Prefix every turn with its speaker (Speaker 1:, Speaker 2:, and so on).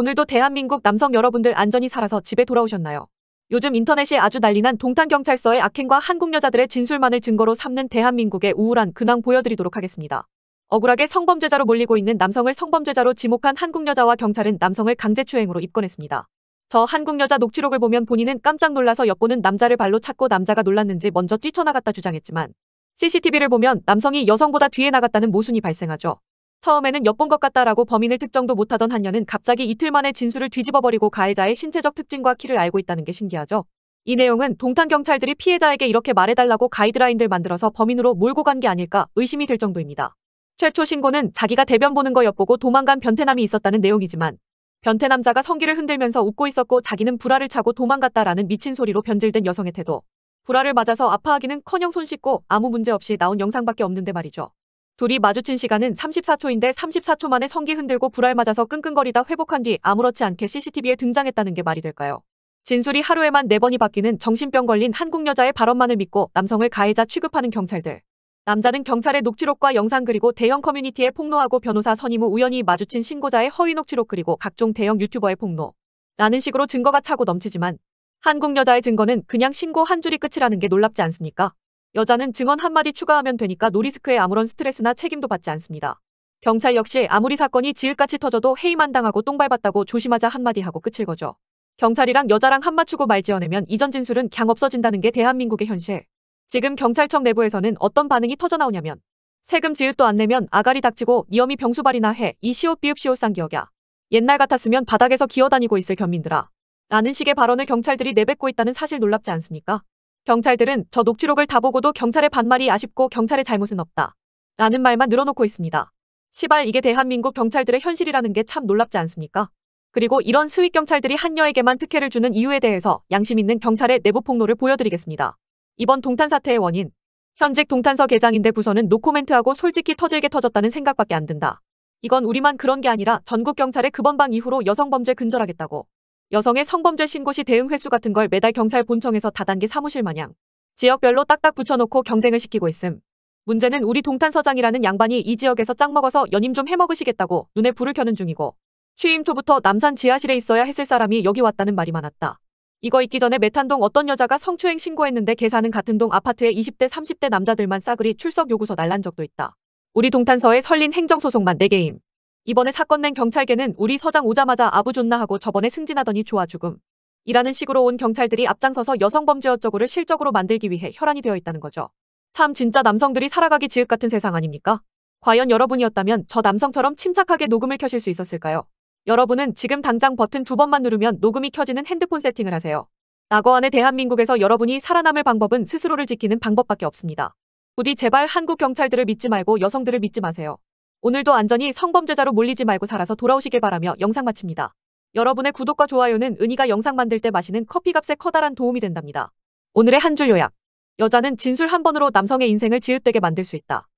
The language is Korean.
Speaker 1: 오늘도 대한민국 남성 여러분들 안전히 살아서 집에 돌아오셨나요? 요즘 인터넷이 아주 난리난 동탄경찰서의 악행과 한국 여자들의 진술만을 증거로 삼는 대한민국의 우울한 근황 보여드리도록 하겠습니다. 억울하게 성범죄자로 몰리고 있는 남성을 성범죄자로 지목한 한국 여자와 경찰은 남성을 강제추행으로 입건했습니다. 저 한국 여자 녹취록을 보면 본인은 깜짝 놀라서 엿보는 남자를 발로 찾고 남자가 놀랐는지 먼저 뛰쳐나갔다 주장했지만 CCTV를 보면 남성이 여성보다 뒤에 나갔다는 모순이 발생하죠. 처음에는 엿본 것 같다라고 범인을 특정도 못하던 한녀는 갑자기 이틀 만에 진술을 뒤집어버리고 가해자의 신체적 특징과 키를 알고 있다는 게 신기하죠. 이 내용은 동탄 경찰들이 피해자에게 이렇게 말해달라고 가이드라인들 만들어서 범인으로 몰고 간 게 아닐까 의심이 들 정도입니다. 최초 신고는 자기가 대변 보는 거 엿보고 도망간 변태남이 있었다는 내용이지만 변태 남자가 성기를 흔들면서 웃고 있었고 자기는 불화를 차고 도망갔다라는 미친 소리로 변질된 여성의 태도. 불화를 맞아서 아파하기는 커녕 손 씻고 아무 문제 없이 나온 영상밖에 없는데 말이죠. 둘이 마주친 시간은 34초인데 34초 만에 성기 흔들고 불알 맞아서 끙끙거리다 회복한 뒤 아무렇지 않게 CCTV에 등장했다는 게 말이 될까요? 진술이 하루에만 4번이 바뀌는 정신병 걸린 한국 여자의 발언만을 믿고 남성을 가해자 취급하는 경찰들. 남자는 경찰의 녹취록과 영상 그리고 대형 커뮤니티에 폭로하고 변호사 선임 후 우연히 마주친 신고자의 허위 녹취록 그리고 각종 대형 유튜버의 폭로. 라는 식으로 증거가 차고 넘치지만 한국 여자의 증거는 그냥 신고 한 줄이 끝이라는 게 놀랍지 않습니까? 여자는 증언 한마디 추가하면 되니까 노리스크에 아무런 스트레스나 책임도 받지 않습니다. 경찰 역시 아무리 사건이 지읒같이 터져도 해임안 당하고 똥밟았다고 조심하자 한마디 하고 끝을 거죠. 경찰이랑 여자랑 한마추고말 지어내면 이전 진술은 걍 없어진다는 게 대한민국의 현실. 지금 경찰청 내부에서는 어떤 반응이 터져나오냐면 세금 지읒도 안 내면 아가리 닥치고 니엄이 병수발이나 해이 시옷 비읍 시옷 상기억이야 옛날 같았으면 바닥에서 기어다니고 있을 견민들아. 라는 식의 발언을 경찰들이 내뱉고 있다는 사실 놀랍지 않습니까? 경찰들은 저 녹취록을 다 보고도 경찰의 반말이 아쉽고 경찰의 잘못은 없다. 라는 말만 늘어놓고 있습니다. 시발 이게 대한민국 경찰들의 현실이라는 게 참 놀랍지 않습니까? 그리고 이런 수익 경찰들이 한녀에게만 특혜를 주는 이유에 대해서 양심 있는 경찰의 내부 폭로를 보여드리겠습니다. 이번 동탄 사태의 원인. 현직 동탄서 계장인데 부서는 노코멘트하고 솔직히 터질게 터졌다는 생각밖에 안 든다. 이건 우리만 그런 게 아니라 전국 경찰의 그번방 이후로 여성 범죄 근절하겠다고 여성의 성범죄 신고시 대응 횟수 같은 걸 매달 경찰 본청에서 다단계 사무실 마냥 지역별로 딱딱 붙여놓고 경쟁을 시키고 있음. 문제는 우리 동탄 서장이라는 양반이 이 지역에서 짱 먹어서 연임 좀 해먹으시겠다고 눈에 불을 켜는 중이고 취임 초부터 남산 지하실에 있어야 했을 사람이 여기 왔다는 말이 많았다. 이거 있기 전에 메탄동 어떤 여자가 성추행 신고했는데 계산은 같은 동 아파트에 20대 30대 남자들만 싸그리 출석 요구서 날란 적도 있다. 우리 동탄서에 설린 행정소송만 4개임. 이번에 사건 낸 경찰계는 우리 서장 오자마자 아부 존나 하고 저번에 승진하더니 좋아 죽음. 이라는 식으로 온 경찰들이 앞장서서 여성범죄 어쩌고를 실적으로 만들기 위해 혈안이 되어 있다는 거죠. 참 진짜 남성들이 살아가기 지읒 같은 세상 아닙니까? 과연 여러분이었다면 저 남성처럼 침착하게 녹음을 켜실 수 있었을까요? 여러분은 지금 당장 버튼 두 번만 누르면 녹음이 켜지는 핸드폰 세팅을 하세요. 낙어안의 대한민국에서 여러분이 살아남을 방법은 스스로를 지키는 방법밖에 없습니다. 부디 제발 한국 경찰들을 믿지 말고 여성들을 믿지 마세요. 오늘도 안전히 성범죄자로 몰리지 말고 살아서 돌아오시길 바라며 영상 마칩니다. 여러분의 구독과 좋아요는 은희가 영상 만들 때 마시는 커피값에 커다란 도움이 된답니다. 오늘의 한 줄 요약. 여자는 진술 한 번으로 남성의 인생을 지읒되게 만들 수 있다.